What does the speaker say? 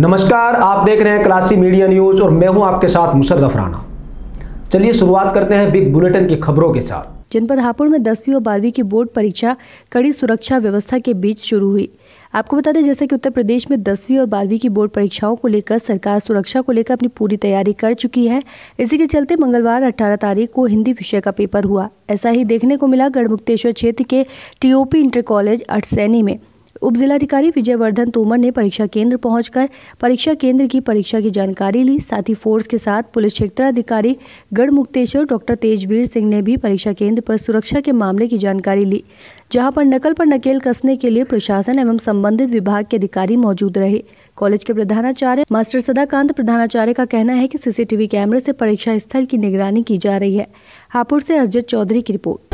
नमस्कार आप देख रहे हैं क्लासी मीडिया न्यूज और मैं हूं आपके साथ मुशर्रफ राणा चलिए शुरुआत करते हैं बिग बुलेटिन की खबरों के साथ जनपद हापुड़ में दसवीं और बारहवीं की बोर्ड परीक्षा कड़ी सुरक्षा व्यवस्था के बीच शुरू हुई आपको बता दें जैसे कि उत्तर प्रदेश में दसवीं और बारहवीं की बोर्ड परीक्षाओं को लेकर सरकार सुरक्षा को लेकर अपनी पूरी तैयारी कर चुकी है इसी के चलते मंगलवार 18 तारीख को हिंदी विषय का पेपर हुआ ऐसा ही देखने को मिला गढ़मुक्तेश्वर क्षेत्र के टीओपी इंटर कॉलेज अठसैनी में उप जिलाधिकारी विजय वर्धन तोमर ने परीक्षा केंद्र पहुंचकर परीक्षा केंद्र की परीक्षा की जानकारी ली साथ ही फोर्स के साथ पुलिस क्षेत्राधिकारी मुक्तेश्वर डॉक्टर तेजवीर सिंह ने भी परीक्षा केंद्र पर सुरक्षा के मामले की जानकारी ली जहां पर नकल पर नकेल कसने के लिए प्रशासन एवं संबंधित विभाग के अधिकारी मौजूद रहे कॉलेज के प्रधानाचार्य मास्टर सदाकांत प्रधानाचार्य का कहना है कि सीसीटीवी कैमरे से परीक्षा स्थल की निगरानी की जा रही है हापुड़ से अजय चौधरी की रिपोर्ट